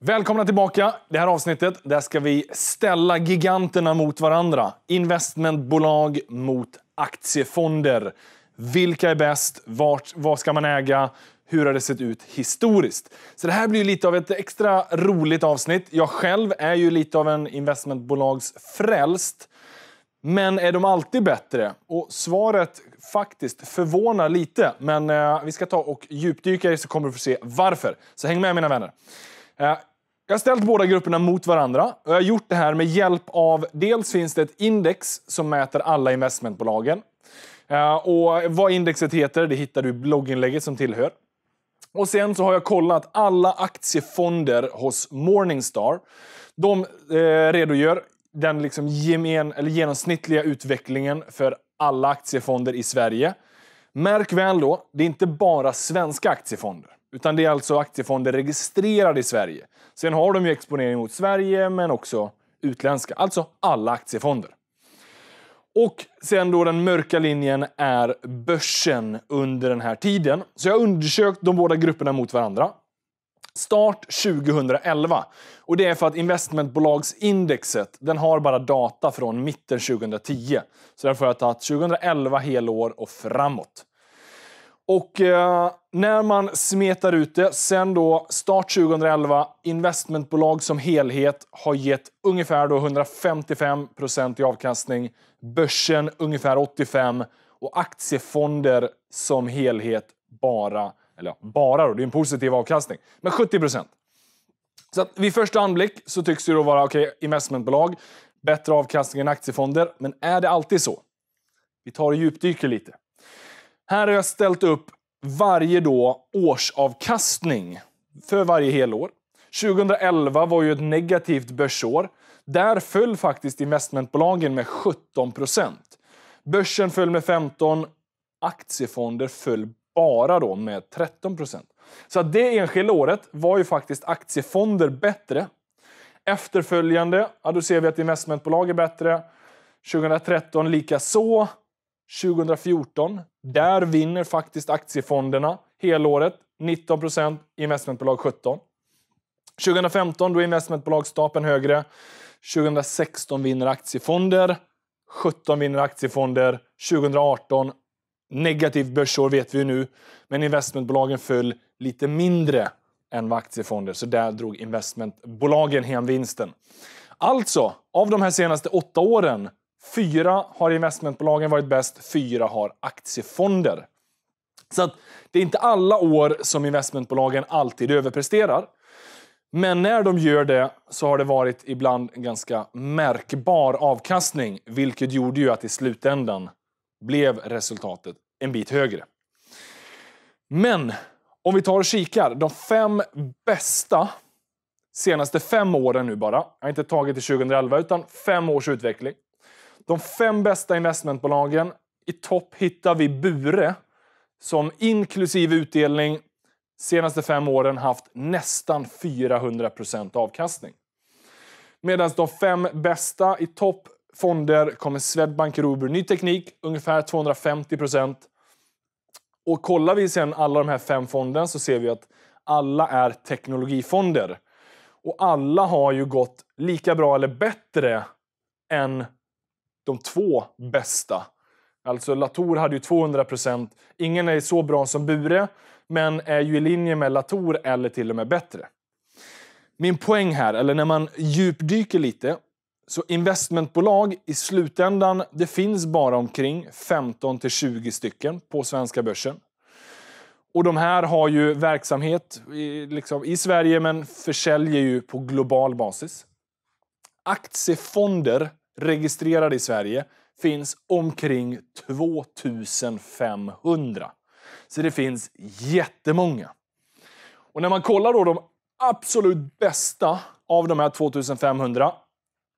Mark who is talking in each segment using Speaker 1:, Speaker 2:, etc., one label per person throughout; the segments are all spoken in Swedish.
Speaker 1: Välkomna tillbaka. Det här avsnittet där ska vi ställa giganterna mot varandra. Investmentbolag mot aktiefonder. Vilka är bäst? Vart, vad ska man äga? Hur har det sett ut historiskt? Så det här blir lite av ett extra roligt avsnitt. Jag själv är ju lite av en investmentbolagsfrälst. Men är de alltid bättre? Och svaret faktiskt förvånar lite. Men eh, vi ska ta och djupdyka i det, så kommer du få se varför. Så häng med mina vänner. Eh, jag har ställt båda grupperna mot varandra och jag har gjort det här med hjälp av dels finns det ett index som mäter alla investmentbolagen. Eh, och vad indexet heter det hittar du i blogginlägget som tillhör. Och sen så har jag kollat alla aktiefonder hos Morningstar. De eh, redogör den liksom gemen, eller genomsnittliga utvecklingen för alla aktiefonder i Sverige. Märk väl då, det är inte bara svenska aktiefonder. Utan det är alltså aktiefonder registrerade i Sverige. Sen har de ju exponering mot Sverige, men också utländska. Alltså alla aktiefonder. Och sen då den mörka linjen är börsen under den här tiden. Så jag har undersökt de båda grupperna mot varandra start 2011. Och det är för att investmentbolagsindexet den har bara data från mitten 2010. Så därför har jag tagit 2011 helår och framåt. Och eh, när man smetar ut det, sen då start 2011, investmentbolag som helhet har gett ungefär då 155 i avkastning, börsen ungefär 85 och aktiefonder som helhet bara eller ja, mm. bara då, det är en positiv avkastning. Men 70 Så att vid första anblick så tycks det då vara okay, investmentbolag, bättre avkastning än aktiefonder. Men är det alltid så? Vi tar och djupdyker lite. Här har jag ställt upp varje då årsavkastning för varje helår. 2011 var ju ett negativt börsår. Där föll faktiskt investmentbolagen med 17 Börsen föll med 15, aktiefonder föll spara då med 13 Så att det enskilda året var ju faktiskt aktiefonder bättre. Efterföljande, ja, då ser vi att investmentbolag är bättre. 2013 lika så. 2014, där vinner faktiskt aktiefonderna helåret. 19 investmentbolag 17. 2015 då är investmentbolagsstapeln högre. 2016 vinner aktiefonder. 17 vinner aktiefonder. 2018 negativt börsår vet vi ju nu. Men investmentbolagen föll lite mindre än vad aktiefonder, så där drog investmentbolagen hem vinsten. Alltså, av de här senaste åtta åren, fyra har investmentbolagen varit bäst, fyra har aktiefonder. Så att det är inte alla år som investmentbolagen alltid överpresterar. Men när de gör det så har det varit ibland ganska märkbar avkastning, vilket gjorde ju att i slutändan blev resultatet en bit högre. Men om vi tar och kikar, de fem bästa senaste fem åren nu bara. Jag har inte tagit till 2011 utan fem års utveckling. De fem bästa investmentbolagen. I topp hittar vi Bure som inklusive utdelning senaste fem åren haft nästan 400 avkastning. Medan de fem bästa i topp fonder kommer Swedbank Robur, ny teknik, ungefär 250 procent. Och kollar vi sen alla de här fem fonderna så ser vi att alla är teknologifonder. Och alla har ju gått lika bra eller bättre än de två bästa. Alltså Latour hade ju 200 procent. Ingen är så bra som Bure, men är ju i linje med Latour eller till och med bättre. Min poäng här, eller när man djupdyker lite så investmentbolag i slutändan, det finns bara omkring 15 20 stycken på svenska börsen. Och de här har ju verksamhet i, liksom, i Sverige men försäljer ju på global basis. Aktiefonder registrerade i Sverige finns omkring 2500. Så det finns jättemånga. Och när man kollar då de absolut bästa av de här 2500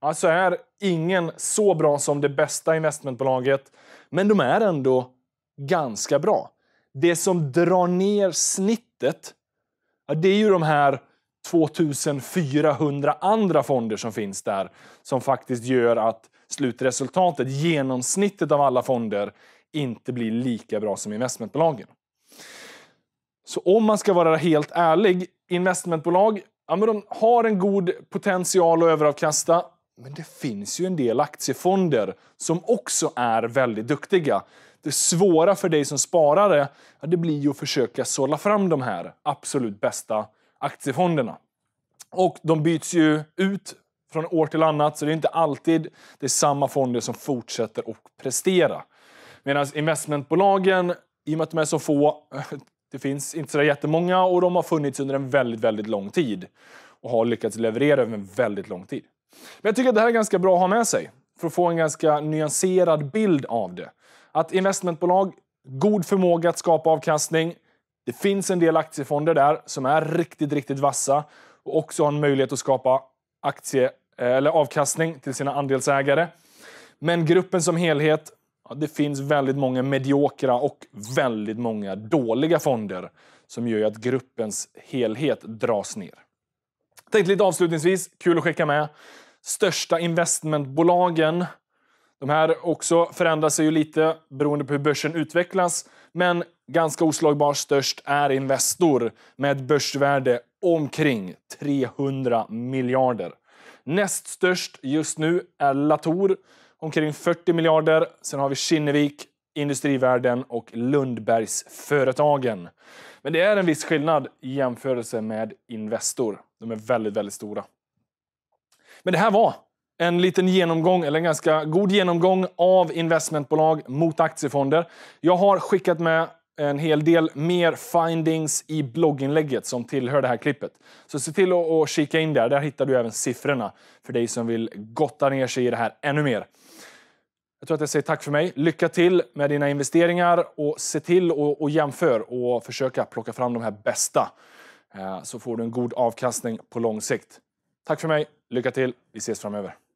Speaker 1: Alltså är ingen så bra som det bästa investmentbolaget, men de är ändå ganska bra. Det som drar ner snittet, det är ju de här 2400 andra fonder som finns där som faktiskt gör att slutresultatet, genomsnittet av alla fonder, inte blir lika bra som investmentbolagen. Så om man ska vara helt ärlig, investmentbolag ja, men de har en god potential att överavkasta, men det finns ju en del aktiefonder som också är väldigt duktiga. Det svåra för dig som sparare det blir att försöka sålla fram de här absolut bästa aktiefonderna. Och de byts ju ut från år till annat, så det är inte alltid det är samma fonder som fortsätter att prestera. Medan investmentbolagen, i och med att de är så få, det finns inte så jättemånga och de har funnits under en väldigt, väldigt lång tid och har lyckats leverera över en väldigt lång tid. Men jag tycker att det här är ganska bra att ha med sig för att få en ganska nyanserad bild av det. Att investmentbolag, god förmåga att skapa avkastning. Det finns en del aktiefonder där som är riktigt, riktigt vassa och också har en möjlighet att skapa aktie, eh, eller avkastning till sina andelsägare. Men gruppen som helhet, ja, det finns väldigt många mediokra och väldigt många dåliga fonder som gör att gruppens helhet dras ner. Tänkte lite avslutningsvis, kul att skicka med. Största investmentbolagen. De här också förändrar sig ju lite beroende på hur börsen utvecklas. Men ganska oslagbar störst är Investor med ett börsvärde omkring 300 miljarder. Näst störst just nu är Latour, omkring 40 miljarder. Sen har vi Kinnevik, Industrivärden och Lundbergsföretagen. Men det är en viss skillnad i jämförelse med Investor. De är väldigt, väldigt stora. Men det här var en liten genomgång, eller en ganska god genomgång av investmentbolag mot aktiefonder. Jag har skickat med en hel del mer findings i blogginlägget som tillhör det här klippet. Så se till att kika in där. Där hittar du även siffrorna för dig som vill gotta ner sig i det här ännu mer. Jag tror att jag säger tack för mig. Lycka till med dina investeringar och se till och, och jämför och försöka plocka fram de här bästa eh, så får du en god avkastning på lång sikt. Tack för mig. Lycka till. Vi ses framöver.